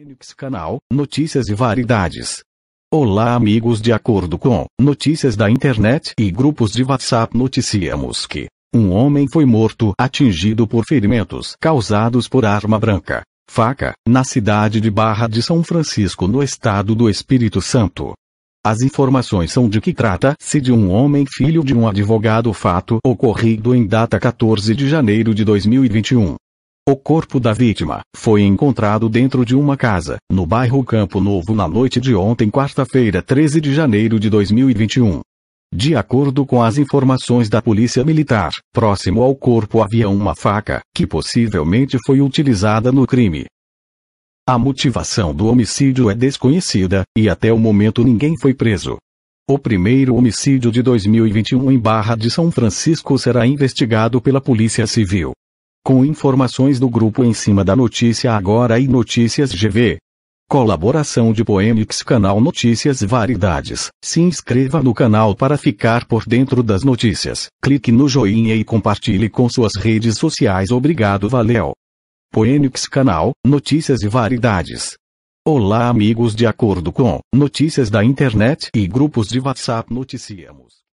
Enix Canal, Notícias e Variedades. Olá amigos de acordo com notícias da internet e grupos de WhatsApp noticiamos que um homem foi morto atingido por ferimentos causados por arma branca, faca, na cidade de Barra de São Francisco no estado do Espírito Santo. As informações são de que trata-se de um homem filho de um advogado fato ocorrido em data 14 de janeiro de 2021. O corpo da vítima foi encontrado dentro de uma casa, no bairro Campo Novo na noite de ontem, quarta-feira, 13 de janeiro de 2021. De acordo com as informações da Polícia Militar, próximo ao corpo havia uma faca, que possivelmente foi utilizada no crime. A motivação do homicídio é desconhecida, e até o momento ninguém foi preso. O primeiro homicídio de 2021 em Barra de São Francisco será investigado pela Polícia Civil com informações do grupo em cima da notícia agora e Notícias GV. Colaboração de Poemix Canal Notícias Variedades. Se inscreva no canal para ficar por dentro das notícias. Clique no joinha e compartilhe com suas redes sociais. Obrigado, valeu. Poemix Canal Notícias e Variedades. Olá, amigos, de acordo com notícias da internet e grupos de WhatsApp, noticiamos